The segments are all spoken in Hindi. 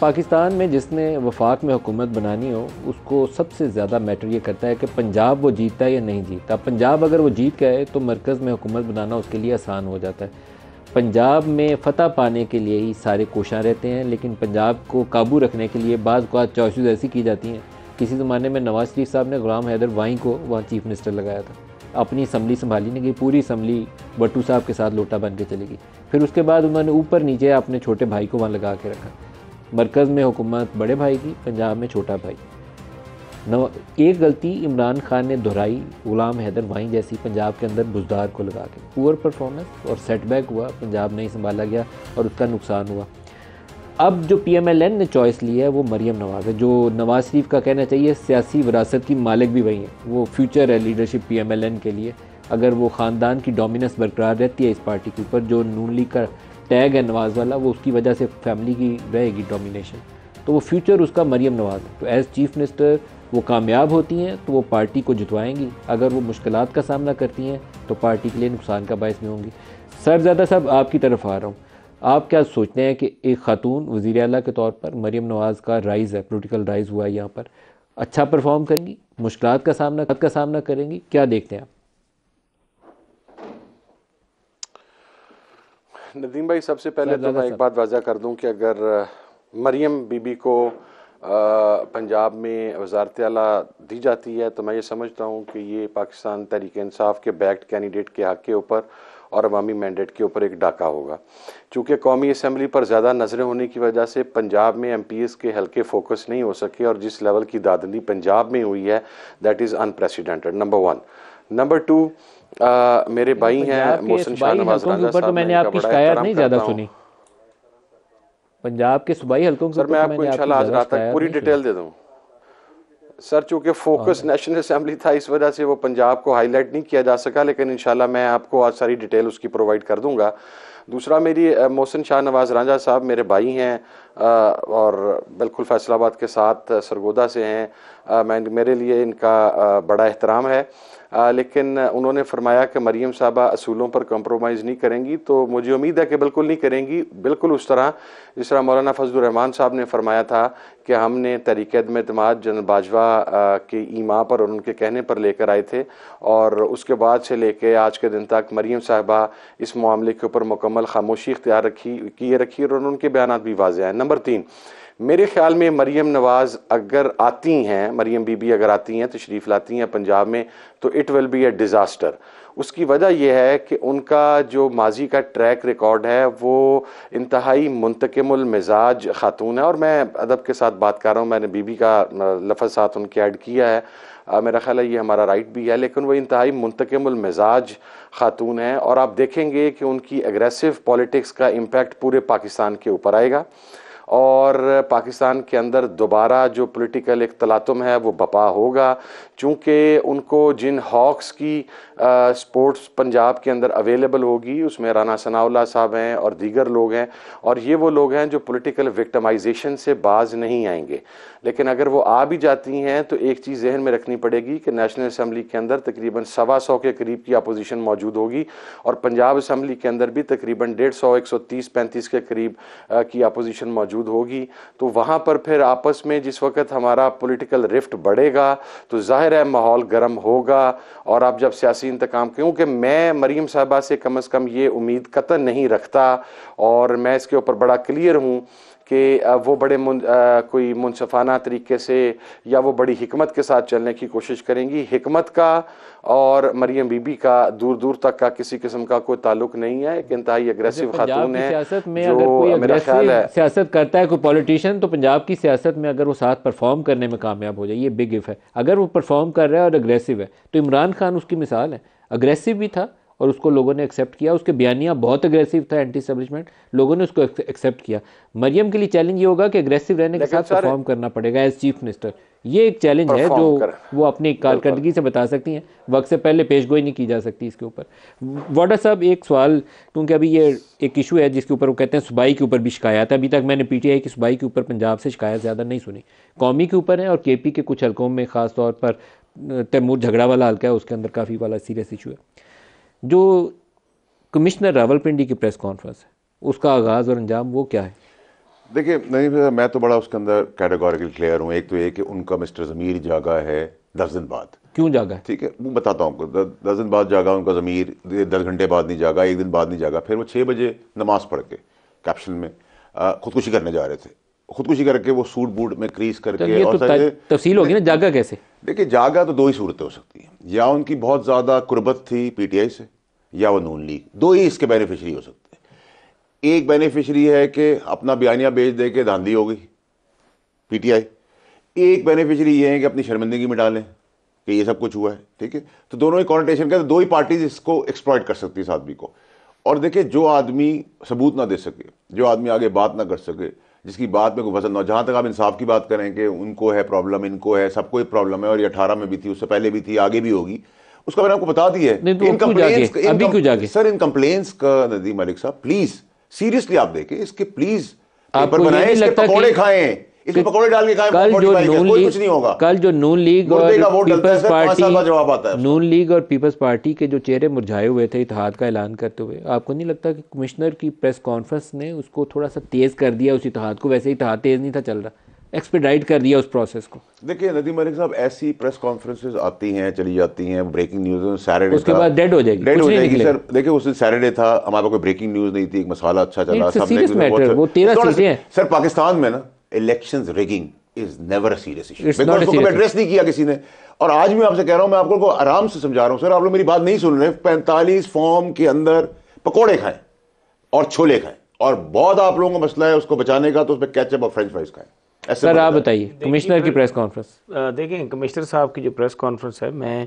पाकिस्तान में जिसने वफाक में हुकूमत बनानी हो उसको सबसे ज़्यादा मैटर ये करता है कि पंजाब वो जीतता है या नहीं जीतता पंजाब अगर वो जीत गए तो मरकज़ में हुकूमत बनाना उसके लिए आसान हो जाता है पंजाब में फतह पाने के लिए ही सारे कोशा रहते हैं लेकिन पंजाब को काबू रखने के लिए बाद चॉइस ऐसी की जाती हैं किसी ज़माने में नवाज़ शरीफ साहब ने गुलाम हैदर वाई को वहाँ चीफ मिनिस्टर लगाया था अपनी असम्बली संभाली नहीं गई पूरी असम्बली बट्टू साहब के साथ लोटा बन के चली गई फिर उसके बाद उन्होंने ऊपर नीचे अपने छोटे भाई को वहाँ लगा के रखा मरकज़ में हुकूमत बड़े भाई की पंजाब में छोटा भाई नव एक गलती इमरान खान ने दोहराई गुलाम हैदर वाई जैसी पंजाब के अंदर बुजदार को लगा के पुअर परफॉर्मेंस और सेटबैक हुआ पंजाब नहीं संभाला गया और उसका नुकसान हुआ अब जो पी एम एल एन ने चॉइस ली है वो मरीम नवाज़ है जो नवाज़ शरीफ का कहना चाहिए सियासी विरासत की मालिक भी वही है वो फ्यूचर है leadership P M L N के लिए अगर वो ख़ानदान की डोमिनेंस बरकरार रहती है इस पार्टी के ऊपर जो नून लीग का टैग है नवाज़ वाला वो उसकी वजह से फैमिली की रहेगी डोमिनेशन तो वो फ्यूचर उसका मरीम नवाज़ तो एज़ चीफ मिनिस्टर वो कामयाब होती हैं तो वो पार्टी को जितवाएंगी अगर वो मुश्किल का सामना करती हैं तो पार्टी के लिए नुकसान का बायस भी होंगी ज्यादा साहब आपकी तरफ आ रहा हूँ आप क्या सोचते हैं कि एक खातून वज़ी अला के तौर पर मरीम नवाज़ का राइज़ है पोलिटिकल राइज़ हुआ है यहाँ पर अच्छा परफॉर्म करेंगी मुश्किल का सामना का सामना करेंगी क्या देखते हैं आप नदीम भाई सबसे पहले तो मैं एक बात वाजा कर दूं कि अगर मरियम बीबी को पंजाब में वजारत अला दी जाती है तो मैं ये समझता हूँ कि ये पाकिस्तान तहरीक इंसाफ के बैक्ड कैंडिडेट के हक के ऊपर और अवामी मैंडेट के ऊपर एक डाका होगा चूँकि कौमी असम्बली पर ज़्यादा नज़रें होने की वजह से पंजाब में एम पी एस के हल्के फोकस नहीं हो सके और जिस लेवल की दादली पंजाब में हुई है that is unprecedented number one number two आ, मेरे भाई हैं मोहसिन शाह नवाज राजा तो साहब मैंने आपकी शिकायत नहीं ज्यादा सुनी पंजाब के सुबाई हलकों सर मैं तो आपको इंशाल्लाह आज रात तक पूरी डिटेल दे दूं सर चूंकि फोकस नेशनल असेंबली था इस वजह से वो पंजाब को हाईलाइट नहीं किया जा सका लेकिन इंशाल्लाह मैं आपको आज सारी डिटेल उसकी प्रोवाइड कर दूंगा दूसरा मेरी मोहसिन शाह नवाज़ रांझा साहब मेरे भाई हैं और बिल्कुल फैसलाबाद के साथ सरगोदा से हैं मैं मेरे लिए इनका बड़ा एहतराम है लेकिन उन्होंने फरमाया कि मरीम साहबा असूलों पर कम्प्रोमाइज़ नहीं करेंगी तो मुझे उम्मीद है कि बिल्कुल नहीं करेंगी बिल्कुल उस तरह जिस तरह मौलाना फजलरहमान साहब ने फरमाया था कि हमने तरीक़ अदमाद जनरल बाजवा के ईमा पर और उनके कहने पर लेकर आए थे और उसके बाद से लेकर आज के दिन तक मरीम साहबा इस मामले के ऊपर मुकम्मल खामोशी इख्तियार रखी किए रखी और उनके बयान भी वाजिया हैं नंबर तीन मेरे ख्याल में मरीम नवाज़ अगर आती हैं मरीम बीबी अगर आती हैं तशरीफ़ तो लाती हैं पंजाब में तो it will be a disaster उसकी वजह यह है कि उनका जो माजी का ट्रैक रिकॉर्ड है वो इंतहाई मुंतकमल खातून है और मैं अदब के साथ बात कर रहा हूँ मैंने बीबी का लफज साथ उनके ऐड किया है आ, मेरा ख्याल है ये हमारा राइट भी है लेकिन वो इंतहाई मुंतकमल खातून है और आप देखेंगे कि उनकी एग्रेसिव पॉलिटिक्स का इम्पेक्ट पूरे पाकिस्तान के ऊपर आएगा और पाकिस्तान के अंदर दोबारा जो पॉलिटिकल एक तलातुम है वो बपा होगा चूँकि उनको जिन हॉक्स की स्पोर्ट्स पंजाब के अंदर अवेलेबल होगी उसमें राना सनाउल्ला साहब हैं और दीगर लोग हैं और ये वो लोग हैं जो पॉलिटिकल विक्टमाइजेशन से बाज नहीं आएंगे लेकिन अगर वो आ भी जाती हैं तो एक चीज़ जहन में रखनी पड़ेगी कि नेशनल असम्बली के अंदर तकरीबन सवा सौ के करीब की अपोजिशन मौजूद होगी और पंजाब असम्बली के अंदर भी तकरीबन डेढ़ सौ एक सौ तीस पैंतीस के करीब की अपोजिशन मौजूद होगी तो वहाँ पर फिर आपस में जिस वक्त हमारा पोलिटिकल रिफ्ट बढ़ेगा तो ज़ाहिर है माहौल गर्म होगा और आप जब सियासी इंतकाम क्योंकि मैं मरीम साहबा से कम अज़ कम ये उम्मीद कतन नहीं रखता और मैं इसके ऊपर बड़ा क्लियर हूँ कि वो बड़े मुन, आ, कोई मुनसफाना तरीके से या वो बड़ी हमत के साथ चलने की कोशिश करेंगी हमत का और मरियम बीबी का दूर दूर तक का किसी किस्म का कोई ताल्लुक नहीं है एक इंतहाई अग्रेसिव अच्छा, खातून है सियासत में जो अगर कोई ख्याल है सियासत करता है कोई पॉलिटिशियन तो पंजाब की सियासत में अगर वो साथ परफॉर्म करने में कामयाब हो जाए ये बिग इफ़ है अगर वो परफॉर्म कर रहा है और अग्रेसिव है तो इमरान खान उसकी मिसाल है अग्रेसिव भी था और उसको लोगों ने एक्सेप्ट किया उसके बयानिया बहुत अग्रेसिव था एंटी स्टेब्लिशमेंट लोगों ने उसको एक्सेप्ट किया मरियम के लिए चैलेंज ये होगा कि अग्रेसिव रहने के साथ परफॉर्म करना पड़ेगा एज चीफ मिनिस्टर ये एक चैलेंज है जो वो अपनी कारकर्दगी से बता सकती हैं वक्त से पहले पेश गोई नहीं की जा सकती इसके ऊपर वाडा साहब एक सवाल क्योंकि अभी ये एक इशू है जिसके ऊपर वो कहते हैं सुबाई के ऊपर भी शिकायत है अभी तक मैंने पीटीआई की सुबाई के ऊपर पंजाब से शिकायत ज़्यादा नहीं सुनी कौमी के ऊपर है और के के कुछ हलकों में खासतौर पर तैमूर झगड़ा वाला हल्का है उसके अंदर काफ़ी वाला सीरियस इशू है जो कमिश्नर रावलपिंडी की प्रेस कॉन्फ्रेंस है उसका आगाज़ और अंजाम वो क्या है देखिए नहीं मैं तो बड़ा उसके अंदर कैटेगोरिकल क्लियर हूँ एक तो ये कि उनका मिस्टर ज़मीर जागा है दस दिन बाद क्यों जागा है ठीक है वो बताता हूँ आपको दस दिन बाद जागा उनका ज़मीर दस घंटे बाद नहीं जागा एक दिन बाद नहीं जागा फिर वो छः बजे नमाज पढ़ के कैप्शन में खुदकुशी करने जा रहे थे खुदकुशी करके वो सूट बूट में क्रीज तो करके तो और तो तफसील होगी ना जागा कैसे देखिए जागा तो दो ही सूरतें हो सकती हैं या उनकी बहुत ज़्यादा कुर्बत थी पीटीआई से या वो नून लीग दो ही इसके बेनिफिशरी हो सकते हैं एक बेनिफिशरी है कि अपना बयानिया बेच दे के धांधी हो गई पीटीआई एक बेनिफिशरी ये है कि अपनी शर्मिंदगी में डालें कि ये सब कुछ हुआ है ठीक है तो दोनों ही कॉन्टेशन का तो दो ही पार्टीज इसको एक्सप्लॉयट कर सकती है इस आदमी को और देखिए जो आदमी सबूत ना दे सके जो आदमी आगे बात ना कर सके जिसकी बात मेरे को पसंद ना जहाँ तक आप इंसाफ की बात करें कि उनको है प्रॉब्लम इनको है सबको एक प्रॉब्लम है और ये अठारह में भी थी उससे पहले भी थी आगे भी होगी उसका मैंने आपको बता दी है तो इन अभी क्यों सर इन कंप्लेन का नदी मलिक साहब प्लीज सीरियसली आप देखें इसके प्लीज पेपर बनाए इसके पकौड़े खाएं इसमें पकौड़े डाल के कल जो नून लीग कुछ नहीं होगा कल जो नून लीग और पीपल्स पार्टी जवाब आता है नून लीग और पीपल्स पार्टी के जो चेहरे मुरझाए हुए थे इतिहाद का ऐलान करते हुए आपको नहीं लगता कि कमिश्नर की प्रेस कॉन्फ्रेंस ने उसको थोड़ा सा तेज कर दिया उस इतिहाद को वैसे इतिहाद तेज नहीं था चल रहा एक्सपेडाइट कर दिया उस प्रोसेस को देखिए नदी मलिक साहब ऐसी प्रेस कॉन्फ्रेंसेस आती हैं चली जाती हैं ब्रेकिंग न्यूज सैटरडे उसके बाद डेड हो जाएगी डेड हो जाएगी सर देखिए उस दिन सैटरडे था हमारे कोई ब्रेकिंग न्यूज नहीं थी एक मसाला अच्छा चला सबने वो तेरह सर पाकिस्तान में ना election rigging is never serious issue address नहीं किया किसी ने और आज मैं आपसे कह रहा हूं मैं आपको को आराम से समझा रहा हूं सर आप लोग मेरी बात नहीं सुन रहे पैंतालीस फॉर्म के अंदर पकौड़े खाएं और छोले खाएं और बहुत आप लोगों का मसला है उसको बचाने का तो उसमें कैचअप और फ्रेंच फ्राइज खाएं सर आप बताइए कमिश्नर की प्रेस कॉन्फ्रेंस देखें कमिश्नर साहब की जो प्रेस कॉन्फ्रेंस है मैं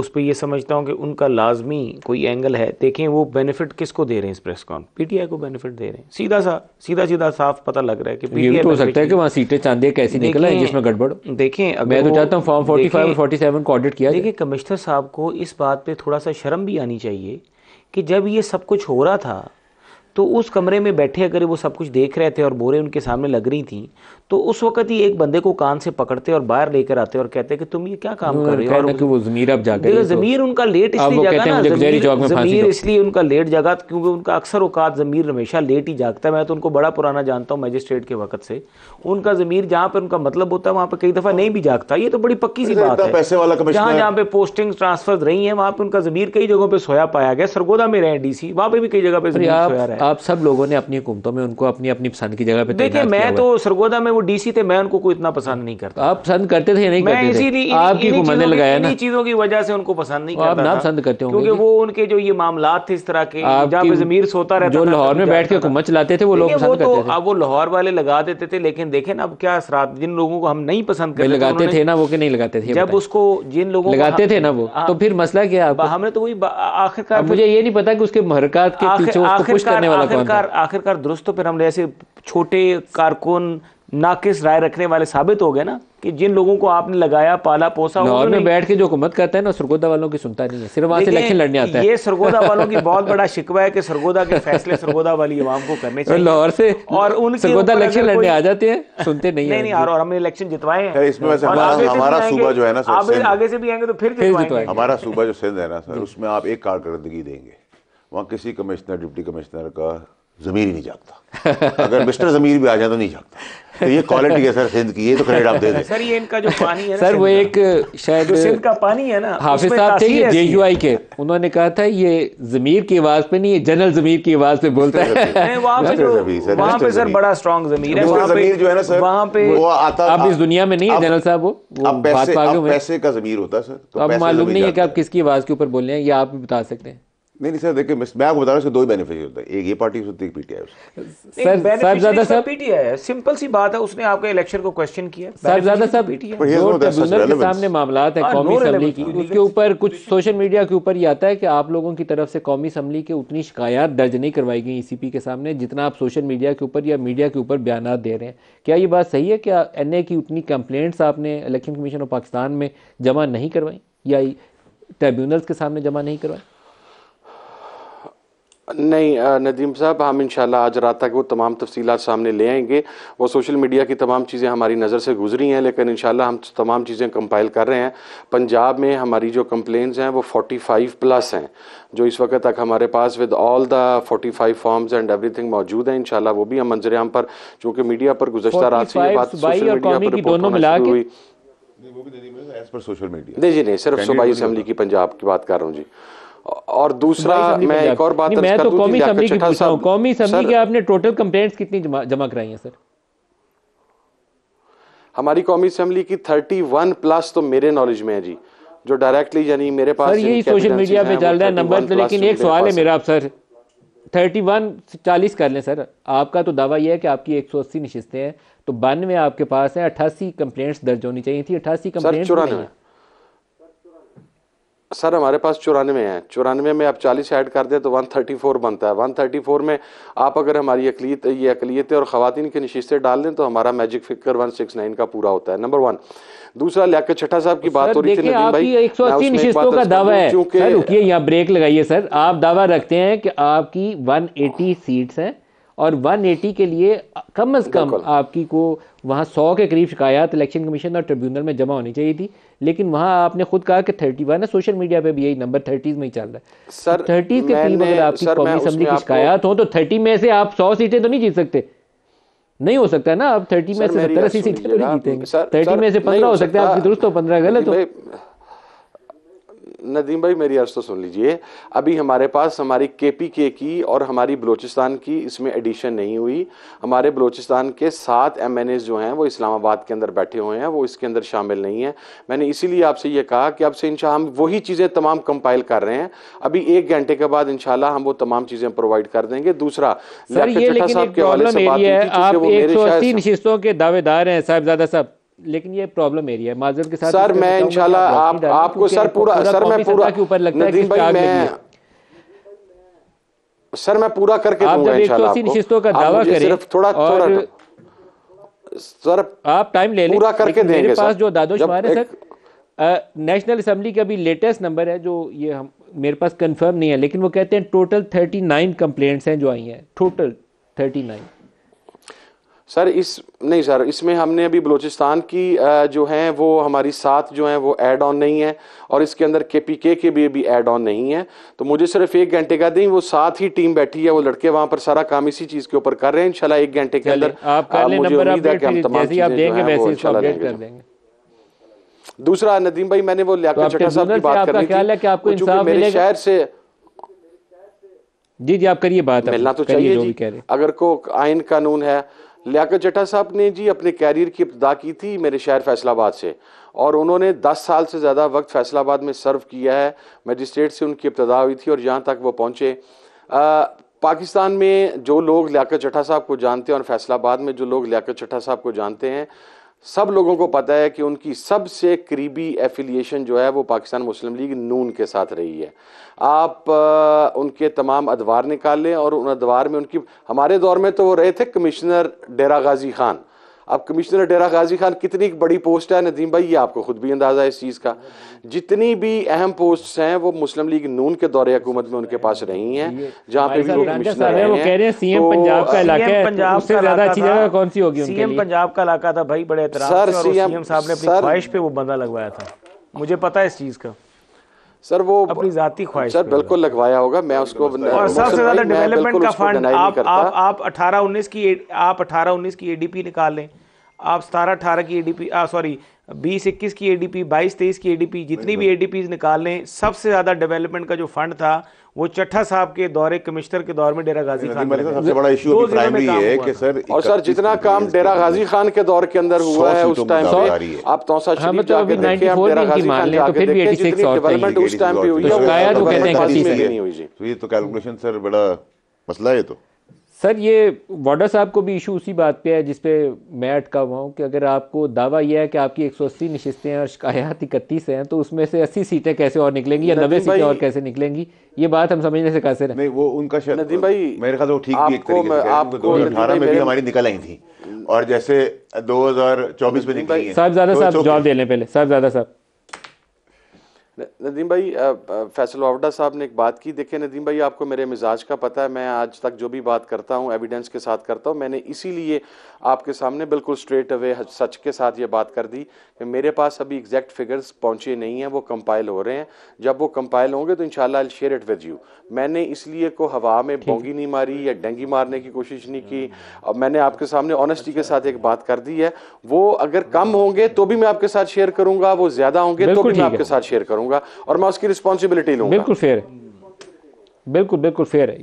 उस पर यह समझता हूँ कि उनका लाजमी कोई एंगल है देखें वो बेनिफिट किसको दे रहे हैं इस प्रेस कॉन पीटीआई को बेनिफिट दे रहे हैं सीधा सा सीधा सीधा साफ पता लग रहा है कि पीटीआई तो हो सकता है कि वहाँ सीटें चांदी कैसी निकला है जिसमें गड़बड़ देखें मैं तो चाहता हूँ form forty five forty seven को ऑडिट किया देखिए कमिश्नर साहब को इस बात पर थोड़ा सा शर्म भी आनी चाहिए कि जब ये सब कुछ हो रहा था तो उस कमरे में बैठे अगर वो सब कुछ देख रहे थे और बोरे उनके सामने लग रही थी तो उस वक्त ही एक बंदे को कान से पकड़ते और बाहर लेकर आते और कहते कि तुम ये क्या काम कर रहे हो और वो जमीर अब जाकर तो- जमीर उनका लेट इसलिए ना जमीर, जमीर इसलिए उनका लेट जगा क्योंकि उनका अक्सर औकात जमीर हमेशा लेट ही जागता है मैं तो उनको बड़ा पुराना जानता हूँ मजिस्ट्रेट के वक्त से उनका जमीर जहाँ पर उनका मतलब होता है वहाँ पर कई दफ़ा नहीं भी जागता ये तो बड़ी पक्की सी बात है जहाँ जहाँ पे पोस्टिंग ट्रांसफर रही है वहाँ पे उनका जमीर कई जगहों पर सोया पाया गया सरगोदा में रहे डीसी वहाँ पे भी कई जगह पे सोया रहा आप सब लोगों ने अपनी हुकूमतों में उनको अपनी अपनी पसंद की जगह पे देखिए मैं तो सरगोदा में वो डीसी थे मैं उनको कोई इतना पसंद नहीं करता आप पसंद करते थे या नहीं करते इसीलिए आपकी हुकूमत ने लगाया ना चीज़ों की वजह से उनको पसंद नहीं आप ना पसंद करते होंगे क्योंकि वो उनके जो ये मामला थे इस तरह के जहाँ पे जमीर सोता रहता जो लाहौर में बैठ के हुकूमत चलाते थे वो लोग पसंद तो करते थे अब वो लाहौर वाले लगा देते थे लेकिन देखे ना अब क्या असरात जिन लोगों को हम नहीं पसंद करते लगाते थे ना वो के नहीं लगाते थे जब उसको जिन लोगों लगाते थे ना वो हाँ। तो फिर मसला क्या हमने तो वही आखिरकार मुझे ये नहीं पता कि उसके महरकत के पीछे करने आखिरकार आखिरकार दुरुस्त तो फिर हम ऐसे छोटे कारकुन नाकिस राय रखने वाले साबित हो गए ना कि जिन लोगों को आपने लगाया पाला पोसा लाहौर में बैठ के जो हुकूमत करता है ना सरगोदा वालों की सुनता नहीं है सिर्फ वहां से इलेक्शन लड़ने आता है ये सरगोदा वालों की बहुत बड़ा शिकवा है कि सरगोदा के फैसले सरगोदा वाली आवाम को करने चाहिए लाहौर से और उन सरगोदा इलेक्शन लड़ने आ जाते हैं सुनते नहीं नहीं और हमने इलेक्शन जितवाए हैं इसमें हमारा सूबा जो है ना आगे से भी आएंगे तो फिर हमारा सूबा जो सिंध है ना सर उसमें आप एक कारकर्दगी देंगे वहाँ किसी कमिश्नर डिप्टी कमिश्नर का ज़मीर ही नहीं जागता अगर मिस्टर ज़मीर भी आ जाए तो नहीं जागता तो ये क्वालिटी है सर सिंध की ये तो क्रेडिट आप दे दें सर ये इनका जो पानी है सर वो एक शायद जो सिंध का पानी है ना हाफिज साहब थे जे यू आई के उन्होंने कहा था ये ज़मीर की आवाज़ पे नहीं ये जनरल ज़मीर की आवाज़ पे बोलता है वहाँ पे सर बड़ा स्ट्रॉन्ग ज़मीर है जो है ना सर वहाँ पे वो आता अब इस दुनिया में नहीं है जनरल साहब वो पैसे का ज़मीर होता है सर तो अब मालूम नहीं है कि आप किसकी आवाज़ के ऊपर बोल रहे हैं ये आप भी बता सकते हैं नहीं नहीं सर देखिए मैं आपको बता रहा हूँ दो ही बेनिफिशियरी होते हैं एक ये पार्टी होती है पीटीआई सर साहब ज्यादा सर पीटीआई है सिंपल सी बात है उसने आपके इलेक्शन को क्वेश्चन किया साहबजादा साहब ट्रिब्यूनल के सामने मामला है हाँ, कौमी असम्बली की उसके ऊपर कुछ सोशल मीडिया के ऊपर ये आता है कि आप लोगों की तरफ से कौमी असम्बली के उतनी शिकायत दर्ज नहीं करवाई गई ई e के सामने जितना आप सोशल मीडिया के ऊपर या मीडिया के ऊपर बयान दे रहे हैं क्या ये बात सही है कि एन की उतनी कंप्लेंट्स आपने इलेक्शन कमीशन ऑफ पाकिस्तान में जमा नहीं करवाई या ट्रिब्यूनल्स के सामने जमा नहीं करवाई नहीं नदीम साहब हम इन आज रात तक वो तमाम तफसी सामने ले आएंगे वो सोशल मीडिया की तमाम चीज़ें हमारी नज़र से गुजरी हैं लेकिन इन हम तमाम चीज़ें कंपाइल कर रहे हैं पंजाब में हमारी जो कंप्लेंट्स हैं वो फोर्टी फाइव प्लस हैं जो इस वक्त तक हमारे पास with all the forty five forms and everything मौजूद है इन वो भी हम मंजर आम पर चूँकि मीडिया पर गुजशत रात से बात सोशल मीडिया पर हुई नहीं जी नहीं सिर्फ सूबाई असम्बली की पंजाब की बात कर रहा हूँ जी और दूसरा मैं एक और बात मैं तो कौमी असम्बली की पूछ रहा हूँ कौमी असम्बली की आपने टोटल कंप्लेंट्स कितनी जमा, कराई है सर हमारी कौमी असम्बली की 31 प्लस तो मेरे नॉलेज में है जी जो डायरेक्टली यानी मेरे पास सर यही सोशल मीडिया पे चल रहा है नंबर तो लेकिन एक सवाल है मेरा आप सर थर्टी वन चालीस कर लें सर आपका तो दावा यह है कि आपकी एक सौ अस्सी नशिस्तें हैं तो बानवे आपके पास हैं अट्ठासी कंप्लेंट्स दर्ज होनी चाहिए थी अट्ठासी कंप्लेंट्स सर हमारे पास चौरानवे हैं चौरानवे में आप चालीस ऐड कर दें तो वन थर्टी फोर बनता है वन थर्टी फोर में आप अगर हमारी अकलीत ये अकलीतें और ख़वान की नशीस्तें डाल दें तो हमारा मैजिक फिकर वन सिक्स नाइन का पूरा होता है नंबर वन दूसरा लियाकत छठा साहब की बात हो रही थी भाई एक सौ अस्सी नशिस्तों का दावा है क्योंकि यहाँ ब्रेक लगाइए सर आप दावा रखते हैं कि आपकी वन एटी सीट्स हैं और 180 के लिए कम से कम आपकी को वहाँ 100 के करीब शिकायत इलेक्शन कमीशन और ट्रिब्यूनल में जमा होनी चाहिए थी लेकिन वहाँ आपने खुद कहा कि 31 है सोशल मीडिया पे भी यही नंबर थर्टीज में ही चल रहा है तो सर थर्टीज के करीब अगर आपकी कौमी असम्बली की शिकायत हो तो थर्टी में से आप सौ सीटें तो नहीं जीत सकते नहीं हो सकता ना आप थर्टी में से सत्तर अस्सी सीटें तो नहीं जीतेंगे थर्टी में से पंद्रह हो सकते हैं आपकी दुरुस्त हो पंद्रह गलत हो नदीम भाई मेरी अर्ज़ तो सुन लीजिए अभी हमारे पास हमारी के पी के की और हमारी बलूचिस्तान की इसमें एडिशन नहीं हुई हमारे बलूचिस्तान के सात एम एन एज जो हैं वो इस्लामाबाद के अंदर बैठे हुए हैं वो इसके अंदर शामिल नहीं है मैंने इसीलिए आपसे ये कहा कि आपसे इन हम वही चीज़ें तमाम कंपाइल कर रहे हैं अभी एक घंटे के बाद इन हम वो तमाम चीज़ें प्रोवाइड कर देंगे दूसरा आप एक सौ अस्सी नशिस्तों के दावेदार हैं साहबजादा साहब लेकिन ये प्रॉब्लम एरिया है माजर के साथ सर मैं मतलब इंशाल्लाह आप आपको सर पूरा सर मैं पूरा के ऊपर लगता है भाई मैं सर मैं पूरा करके आप जब एक सौ अस्सी नशिस्तों का दावा करें सिर्फ थोड़ा थोड़ा सर आप टाइम ले लें पूरा करके देंगे मेरे पास जो दादो दादोशुमार है सर नेशनल असेंबली का भी लेटेस्ट नंबर है जो ये हम मेरे पास कंफर्म नहीं है लेकिन वो कहते हैं टोटल 39 कंप्लेंट्स हैं जो आई हैं टोटल 39 सर इस नहीं सर इसमें हमने अभी बलूचिस्तान की जो है वो हमारी साथ जो है वो ऐड ऑन नहीं है और इसके अंदर के पी के के भी अभी ऐड ऑन नहीं है तो मुझे सिर्फ एक घंटे का दें वो साथ ही टीम बैठी है वो लड़के वहाँ पर सारा काम इसी चीज़ के ऊपर कर रहे हैं इनशाला एक घंटे के अंदर मुझे उम्मीद है कि हम तमाम दूसरा नदीम भाई मैंने वो लिया तो साहब की बात कर मेरे शहर से जी जी आप करिए बात मिलना तो चाहिए अगर को आयन कानून है लियाकत जटा साहब ने जी अपने कैरियर की इब्तदा की थी मेरे शहर फैसलाबाद से और उन्होंने 10 साल से ज़्यादा वक्त फैसलाबाद में सर्व किया है मजिस्ट्रेट से उनकी इब्तदा हुई थी और यहाँ तक वो पहुँचे पाकिस्तान में जो लोग लियाकत चटा साहब को जानते हैं और फैसलाबाद में जो लोग लियाकत चटा साहब को जानते हैं सब लोगों को पता है कि उनकी सबसे करीबी एफिलिएशन जो है वो पाकिस्तान मुस्लिम लीग नून के साथ रही है आप आ, उनके तमाम अदवार निकाल लें और उन अदवार में उनकी हमारे दौर में तो वो रहे थे कमिश्नर डेरा गाजी खान अब कमिश्नर डेरा गाजी खान कितनी बड़ी पोस्ट है नदीम भाई ये आपको खुद भी अंदाज़ा है इस चीज़ का जितनी भी अहम पोस्ट हैं वो मुस्लिम लीग नून के दौरे हुकूमत में उनके पास रही हैं जहाँ पे भी वो कमिश्नर वो कह रहे हैं सीएम तो, पंजाब का इलाका है पंजाब से ज्यादा अच्छी जगह कौन सी होगी सीएम पंजाब का इलाका था भाई बड़े सर सीएम साहब ने अपनी ख्वाहिश पे वो बंदा लगवाया था मुझे पता है इस चीज़ का सर वो अपनी जाती ख्वाहिश सर बिल्कुल लगवाया होगा मैं उसको और सबसे ज्यादा डेवलपमेंट का फंड आप आप 18 19 की आप 18 19 की एडीपी निकाल लें आप सतारह अठारह की ए डी पी सॉरी बीस इक्कीस की ए डी पी बाईस तेईस की ए डी पी जितनी भी ए डी एडीपीज निकाल लें सबसे ज़्यादा डेवलपमेंट का जो फंड था वो चट्ठा साहब के दौरे कमिश्नर के दौर में डेरा गाजी खान का सबसे बड़ा इशू प्राइमरी है कि सर और सर जितना काम डेरा गाजी खान के दौर के अंदर हुआ है उस टाइम तो पे आप तौसा हाँ, शरीफ तो जाके देखें आप डेरा गाजी खान ले तो फिर भी 86 और डेवलपमेंट उस टाइम पे हुई है तो, तो कहते हैं नहीं हुई जी तो ये तो कैलकुलेशन सर बड़ा मसला है तो सर ये वाडा साहब को भी इशू उसी बात पे है जिस पे मैं अटका हुआ हूँ कि अगर आपको दावा यह है कि आपकी 180 नशस्तें हैं और शिकायत इकतीस हैं तो उसमें से 80 सीटें कैसे और निकलेंगी या नब्बे सीटें और कैसे निकलेंगी ये बात हम समझने से कैसे नहीं वो उनका नदीम भाई मेरे ख्याल ठीक भी एक तरीके से दो हजार में भी हमारी निकल आई थी और जैसे दो हजार चौबीस में निकली ज्यादा तो साहब जवाब दे लें पहले ज्यादा साहब नदीम भाई फैसल वावडा साहब ने एक बात की देखिए नदीम भाई आपको मेरे मिजाज का पता है मैं आज तक जो भी बात करता हूँ एविडेंस के साथ करता हूँ मैंने इसीलिए आपके सामने बिल्कुल स्ट्रेट अवे सच के साथ ये बात कर दी कि मेरे पास अभी एग्जैक्ट फिगर्स पहुँचे नहीं हैं वो कंपाइल हो रहे हैं जब वो कंपाइल होंगे तो in I share it with you मैंने इसलिए को हवा में बोंगी नहीं मारी या डेंगी मारने की कोशिश नहीं की और मैंने आपके सामने ऑनेस्टी के अच्छा। साथ एक बात कर दी है वो अगर कम होंगे तो भी मैं आपके साथ शेयर करूंगा वो ज्यादा होंगे तो भी मैं आपके साथ शेयर करूंगा होगा और मैं उसकी रिस्पॉन्सिबिलिटी लूंगा बिल्कुल फेयर है बिल्कुल बिल्कुल फेयर है